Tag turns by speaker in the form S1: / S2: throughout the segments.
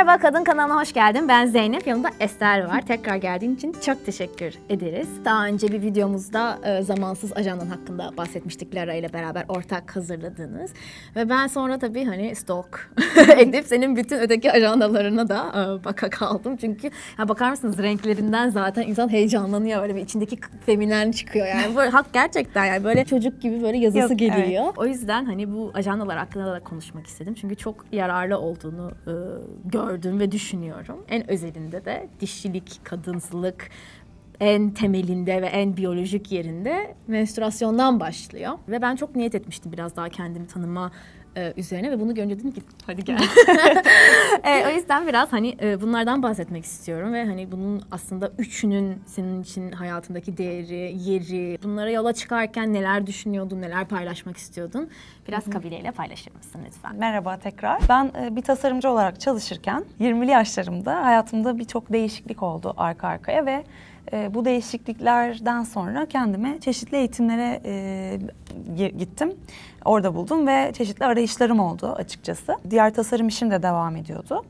S1: Merhaba Kadın kanalına hoş geldin. Ben Zeynep, yanımda Ester var. Tekrar geldiğin için çok teşekkür ederiz. Daha önce bir videomuzda e, zamansız ajandan hakkında bahsetmiştik Lara ile beraber ortak hazırladığınız. Ve ben sonra tabii hani stok edip senin bütün öteki ajandalarına da e, baka kaldım. Çünkü ya bakar mısınız renklerinden zaten insan heyecanlanıyor. Böyle bir içindeki feminen çıkıyor yani. Böyle, hak gerçekten yani böyle çocuk gibi böyle yazısı Yok, geliyor. Evet. O yüzden hani bu ajandalar hakkında da konuşmak istedim. Çünkü çok yararlı olduğunu e, gördüm gördüğüm ve düşünüyorum. En özelinde de dişilik, kadınsılık, en temelinde ve en biyolojik yerinde menstruasyondan başlıyor. Ve ben çok niyet etmiştim biraz daha kendimi tanıma e, üzerine ve bunu görünce dedim ki hadi gel. e, o yüzden biraz hani e, bunlardan bahsetmek istiyorum ve hani bunun aslında üçünün senin için hayatındaki değeri, yeri, bunlara yola çıkarken neler düşünüyordun, neler paylaşmak istiyordun?
S2: Biraz Hı-hı. kabileyle paylaşır mısın lütfen? Merhaba tekrar. Ben e, bir tasarımcı olarak çalışırken 20'li yaşlarımda hayatımda birçok değişiklik oldu arka arkaya ve e, bu değişikliklerden sonra kendime çeşitli eğitimlere e, gittim. Orada buldum ve çeşitli arayışlarım oldu açıkçası. Diğer tasarım işim de devam ediyordu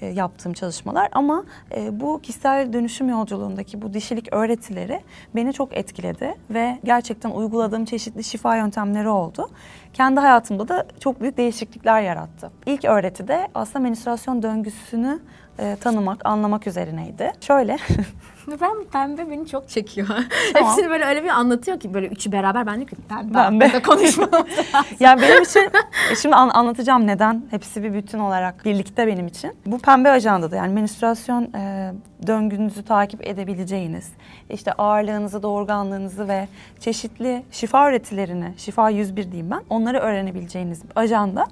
S2: e, yaptığım çalışmalar ama e, bu kişisel dönüşüm yolculuğundaki bu dişilik öğretileri beni çok etkiledi ve gerçekten uyguladığım çeşitli şifa yöntemleri oldu. Kendi hayatımda da çok büyük değişiklikler yarattı. İlk öğretide aslında menstruasyon döngüsünü e, tanımak, anlamak üzerineydi. Şöyle.
S1: ben pembe
S2: beni çok çekiyor. Tamam. Hepsini böyle öyle bir anlatıyor ki böyle üçü beraber ben de ki pembe, pembe. konuşmam Yani benim için e, şimdi an, anlatacağım neden hepsi bir bütün olarak birlikte benim için. Bu pembe ajanda da yani menstruasyon e, döngünüzü takip edebileceğiniz, işte ağırlığınızı, doğurganlığınızı ve çeşitli şifa üretilerini, şifa 101 diyeyim ben, onları öğrenebileceğiniz ajanda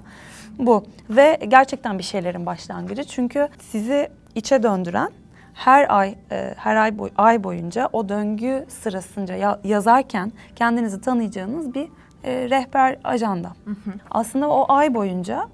S2: bu. Ve gerçekten bir şeylerin başlangıcı. Çünkü sizi içe döndüren her ay e, her ay boy, ay boyunca o döngü sırasınca yazarken kendinizi tanıyacağınız bir e, rehber ajanda. Aslında o ay boyunca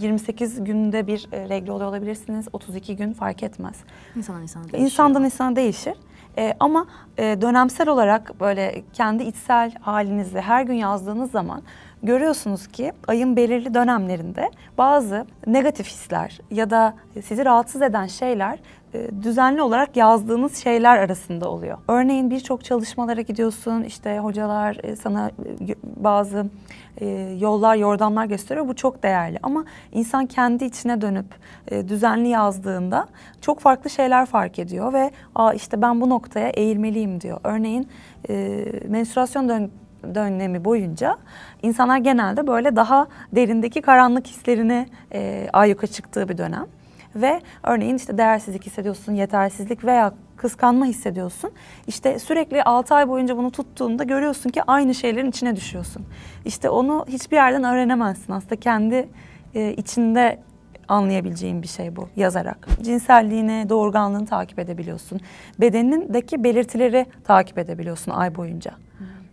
S2: 28 e, günde bir regle oluyor olabilirsiniz. 32 gün fark etmez. İnsandan insana değişir. İnsandan insana değişir. E, ama e, dönemsel olarak böyle kendi içsel halinizle her gün yazdığınız zaman görüyorsunuz ki ayın belirli dönemlerinde bazı negatif hisler ya da sizi rahatsız eden şeyler e, düzenli olarak yazdığınız şeyler arasında oluyor. Örneğin birçok çalışmalara gidiyorsun, işte hocalar e, sana e, bazı yollar, yordamlar gösteriyor. Bu çok değerli ama insan kendi içine dönüp düzenli yazdığında çok farklı şeyler fark ediyor ve Aa, işte ben bu noktaya eğilmeliyim diyor. Örneğin menstruasyon dön dönemi boyunca insanlar genelde böyle daha derindeki karanlık hislerini e, ayyuka çıktığı bir dönem. Ve örneğin işte değersizlik hissediyorsun, yetersizlik veya kıskanma hissediyorsun. İşte sürekli 6 ay boyunca bunu tuttuğunda görüyorsun ki aynı şeylerin içine düşüyorsun. İşte onu hiçbir yerden öğrenemezsin aslında kendi e, içinde anlayabileceğin bir şey bu yazarak. Cinselliğini, doğurganlığını takip edebiliyorsun. Bedenindeki belirtileri takip edebiliyorsun ay boyunca.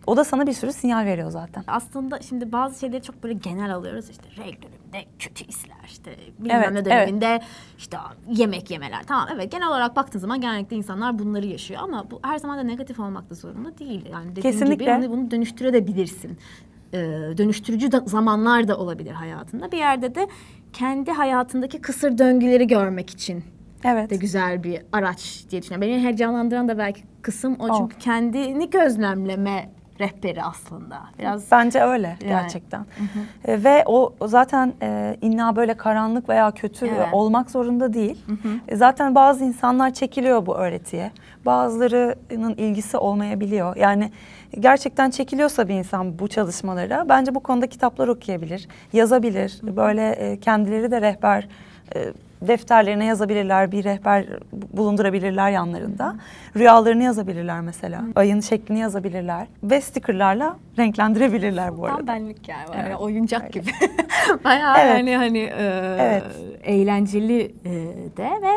S2: O da sana bir sürü sinyal veriyor zaten.
S1: Aslında şimdi bazı şeyleri çok böyle genel alıyoruz. İşte reg döneminde kötü hisler, işte bilmem evet, ne döneminde evet. işte yemek yemeler. Tamam evet genel olarak baktığın zaman genellikle insanlar bunları yaşıyor ama bu her zaman da negatif olmak da zorunda değil. Yani dediğim Kesinlikle. gibi hani bunu dönüştürebilirsin e, dönüştürücü da, zamanlar da olabilir hayatında. Bir yerde de kendi hayatındaki kısır döngüleri görmek için evet. de güzel bir araç diye düşünüyorum. Beni heyecanlandıran da belki kısım o. Çünkü oh. kendini gözlemleme rehberi aslında. Biraz
S2: Bence öyle yani. gerçekten. Hı hı. E, ve o zaten e, inna böyle karanlık veya kötü evet. olmak zorunda değil. Hı hı. E, zaten bazı insanlar çekiliyor bu öğretiye. Bazılarının ilgisi olmayabiliyor. Yani gerçekten çekiliyorsa bir insan bu çalışmalara bence bu konuda kitaplar okuyabilir, yazabilir. Hı hı. Böyle e, kendileri de rehber e, defterlerine yazabilirler, bir rehber bulundurabilirler yanlarında. Rüyalarını yazabilirler mesela. Ayın şeklini yazabilirler ve stickerlarla renklendirebilirler bu arada. Tam benlik yani. Evet. yani oyuncak Öyle. gibi.
S1: Bayağı evet. yani hani e, evet. eğlenceli e, de ve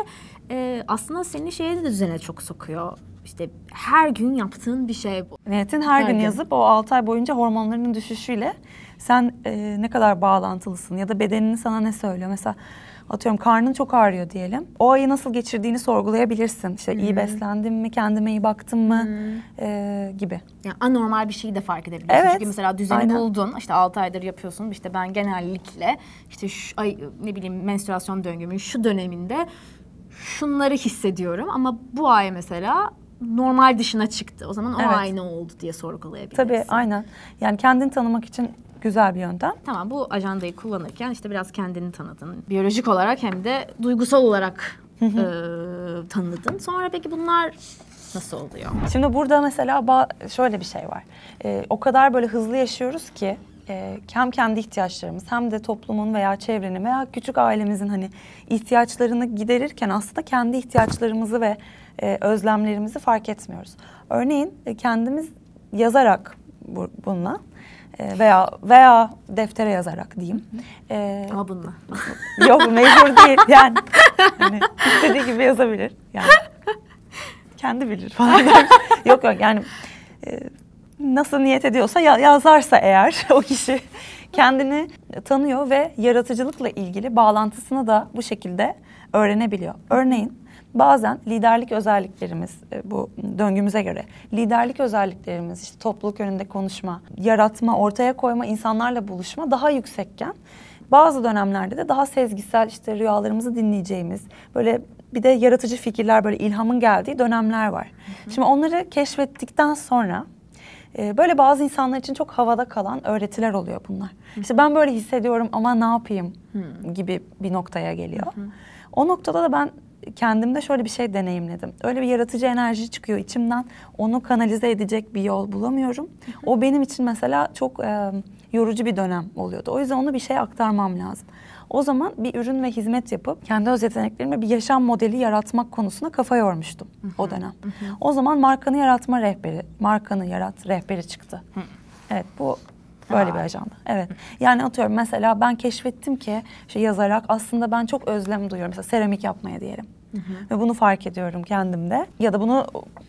S1: e, aslında seni şeye de düzene çok sokuyor işte her gün
S2: yaptığın bir şey bu. Niyetin her, her gün, gün yazıp o 6 ay boyunca hormonlarının düşüşüyle sen e, ne kadar bağlantılısın ya da bedenin sana ne söylüyor? Mesela atıyorum karnın çok ağrıyor diyelim. O ayı nasıl geçirdiğini sorgulayabilirsin. İşte Hı-hı. iyi beslendim mi, kendime iyi baktım mı e, gibi. Yani anormal bir şeyi de fark edebilirsin. Evet. Çünkü mesela düzeni Aynen.
S1: buldun. İşte 6 aydır yapıyorsun. İşte ben genellikle işte şu, ay, ne bileyim menstruasyon döngümün şu döneminde şunları hissediyorum ama bu ay mesela normal dışına çıktı. O zaman o evet. aynı oldu diye sorgulayabiliriz. Tabii aynen. Yani kendini tanımak için güzel bir yöntem. Tamam bu ajandayı kullanırken işte biraz kendini tanıdın. Biyolojik olarak hem de duygusal olarak e,
S2: tanıdın. Sonra peki bunlar nasıl oluyor? Şimdi burada mesela şöyle bir şey var. Ee, o kadar böyle hızlı yaşıyoruz ki e, hem kendi ihtiyaçlarımız hem de toplumun veya çevrenin veya küçük ailemizin hani ihtiyaçlarını giderirken aslında kendi ihtiyaçlarımızı ve e, özlemlerimizi fark etmiyoruz. Örneğin e, kendimiz yazarak bu, bununla e, veya veya deftere yazarak diyeyim. E, Ama bununla. Yok mecbur değil yani. Hani, istediği gibi yazabilir. Yani kendi bilir falan. yok yok yani e, nasıl niyet ediyorsa ya, yazarsa eğer o kişi kendini tanıyor ve yaratıcılıkla ilgili bağlantısını da bu şekilde öğrenebiliyor. Örneğin bazen liderlik özelliklerimiz e, bu döngümüze göre liderlik özelliklerimiz işte topluluk önünde konuşma, yaratma, ortaya koyma, insanlarla buluşma daha yüksekken bazı dönemlerde de daha sezgisel işte rüyalarımızı dinleyeceğimiz böyle bir de yaratıcı fikirler böyle ilhamın geldiği dönemler var. Hı hı. Şimdi onları keşfettikten sonra e, böyle bazı insanlar için çok havada kalan öğretiler oluyor bunlar. Hı. İşte ben böyle hissediyorum ama ne yapayım hı. gibi bir noktaya geliyor. Hı hı. O noktada da ben kendimde şöyle bir şey deneyimledim. Öyle bir yaratıcı enerji çıkıyor içimden. Onu kanalize edecek bir yol bulamıyorum. O benim için mesela çok e, yorucu bir dönem oluyordu. O yüzden onu bir şey aktarmam lazım. O zaman bir ürün ve hizmet yapıp kendi öz yeteneklerimle bir yaşam modeli yaratmak konusuna kafa yormuştum o dönem. O zaman markanı yaratma rehberi, markanı yarat rehberi çıktı. Evet bu
S1: Böyle bir ajanda.
S2: Evet. Yani atıyorum mesela ben keşfettim ki işte yazarak aslında ben çok özlem duyuyorum. Mesela seramik yapmaya diyelim. Hı hı. Ve bunu fark ediyorum kendimde ya da bunu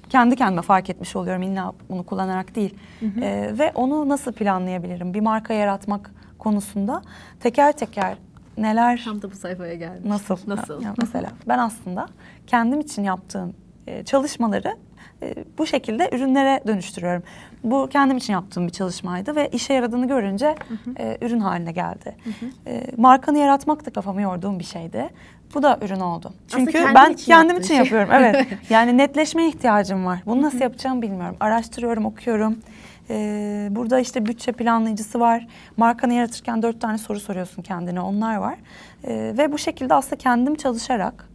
S2: kendi kendime fark etmiş oluyorum illa bunu kullanarak değil. Hı hı. Ee, ve onu nasıl planlayabilirim? Bir marka yaratmak konusunda teker teker neler... Tam da bu sayfaya gelmiş. Nasıl? Nasıl? Ya, mesela ben aslında kendim için yaptığım e, çalışmaları e, bu şekilde ürünlere dönüştürüyorum. Bu kendim için yaptığım bir çalışmaydı ve işe yaradığını görünce hı hı. E, ürün haline geldi. Hı hı. E, markanı yaratmak da kafamı yorduğum bir şeydi. Bu da ürün oldu. Çünkü kendim ben için kendim için şey. yapıyorum. Evet. yani netleşmeye ihtiyacım var. Bunu nasıl yapacağımı bilmiyorum. Araştırıyorum, okuyorum. Ee, burada işte bütçe planlayıcısı var. Markanı yaratırken dört tane soru soruyorsun kendine. Onlar var. Ee, ve bu şekilde aslında kendim çalışarak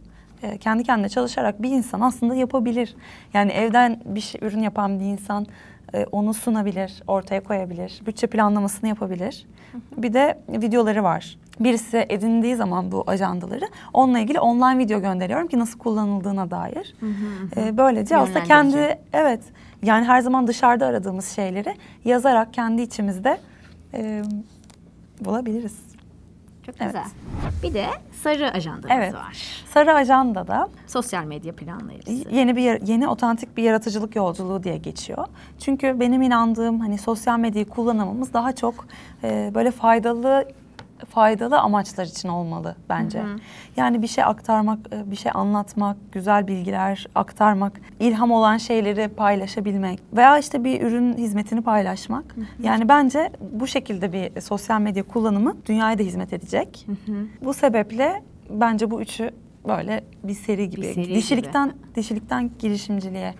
S2: e, kendi kendine çalışarak bir insan aslında yapabilir. Yani evden bir şey, ürün yapan bir insan e, onu sunabilir, ortaya koyabilir, bütçe planlamasını yapabilir. Bir de videoları var. Birisi edindiği zaman bu ajandaları onunla ilgili online video gönderiyorum ki nasıl kullanıldığına dair.
S1: ee, böylece aslında kendi
S2: evet yani her zaman dışarıda aradığımız şeyleri yazarak kendi içimizde e, bulabiliriz. Çok evet. güzel. Bir de sarı ajandamız evet. var. Sarı
S1: ajanda da sosyal medya planlayıcısı.
S2: Yeni bir yeni otantik bir yaratıcılık yolculuğu diye geçiyor. Çünkü benim inandığım hani sosyal medyayı kullanamamız daha çok e, böyle faydalı faydalı amaçlar için olmalı bence. Hı hı. Yani bir şey aktarmak, e, bir şey anlatmak, güzel bilgiler aktarmak, ilham olan şeyleri paylaşabilmek veya işte bir ürün hizmetini paylaşmak. Hı hı. Yani bence bu şekilde bir sosyal medya kullanımı dünyaya da hizmet edecek. Hı hı. Bu sebeple bence bu üçü böyle bir seri gibi. Bir seri dişilikten gibi. dişilikten girişimciliğe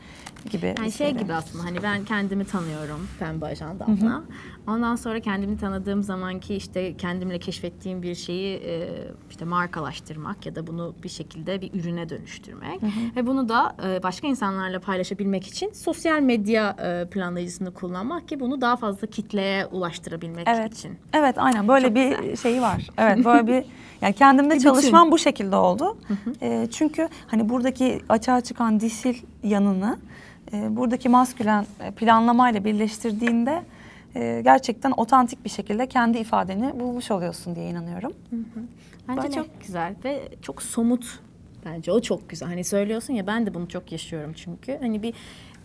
S2: gibi. Yani şey gibi aslında
S1: hani ben kendimi tanıyorum pembe ajandamla. Ondan sonra kendimi tanıdığım zamanki işte kendimle keşfettiğim bir şeyi e, işte markalaştırmak ya da bunu bir şekilde bir ürüne dönüştürmek. Hı hı. Ve bunu da e, başka insanlarla paylaşabilmek için sosyal medya e, planlayıcısını kullanmak ki bunu daha fazla kitleye ulaştırabilmek evet. için.
S2: Evet aynen böyle Çok bir güzel. şeyi var. Evet böyle bir yani kendimde bir çalışmam bu şekilde oldu. E, çünkü hani buradaki açığa çıkan dişil yanını e, buradaki maskülen planlamayla birleştirdiğinde e, gerçekten otantik bir şekilde kendi ifadeni bulmuş oluyorsun diye inanıyorum.
S1: Hı hı. Bence Böyle. çok
S2: güzel ve çok somut
S1: bence o çok güzel. Hani söylüyorsun ya ben de bunu çok yaşıyorum çünkü. Hani bir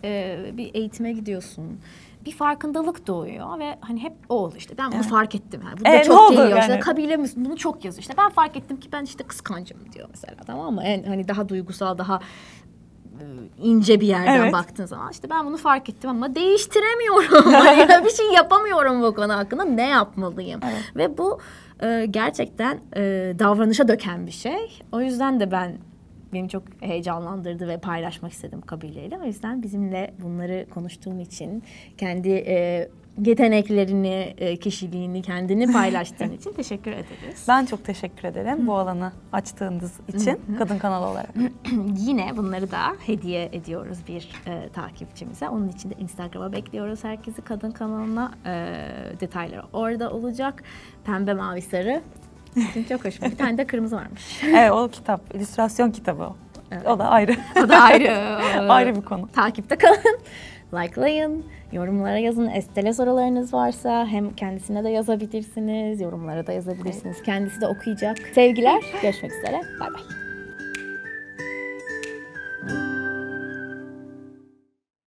S1: e, bir eğitime gidiyorsun bir farkındalık doğuyor ve hani hep o oldu işte ben bunu evet. fark ettim. Yani burada evet, çok geliyor yani. işte kabile misin bunu çok yazıyor işte ben fark ettim ki ben işte kıskancım diyor mesela tamam mı? En, hani daha duygusal daha ince bir yerden evet. baktığın zaman işte ben bunu fark ettim ama değiştiremiyorum. bir şey yapamıyorum bu konu hakkında ne yapmalıyım? Evet. Ve bu e, gerçekten e, davranışa döken bir şey. O yüzden de ben benim çok heyecanlandırdı ve paylaşmak istedim kabileyle. O yüzden bizimle bunları konuştuğum için kendi e, yeteneklerini, e, kişiliğini, kendini paylaştığın için teşekkür ederiz. Ben çok teşekkür ederim bu alanı açtığınız için Kadın Kanalı olarak. Yine bunları da hediye ediyoruz bir e, takipçimize. Onun için de Instagram'a bekliyoruz herkesi Kadın Kanalı'na. E, detayları orada olacak. Pembe Mavi Sarı çok hoşuma. Bir tane de kırmızı varmış.
S2: evet o kitap. İllüstrasyon kitabı o.
S1: Evet. O da ayrı. O da ayrı. ayrı bir konu. Takipte kalın. Likelayın. Yorumlara yazın. Estele sorularınız varsa hem kendisine de yazabilirsiniz. Yorumlara da yazabilirsiniz. Kendisi de okuyacak. Sevgiler. Görüşmek üzere. Bay bay.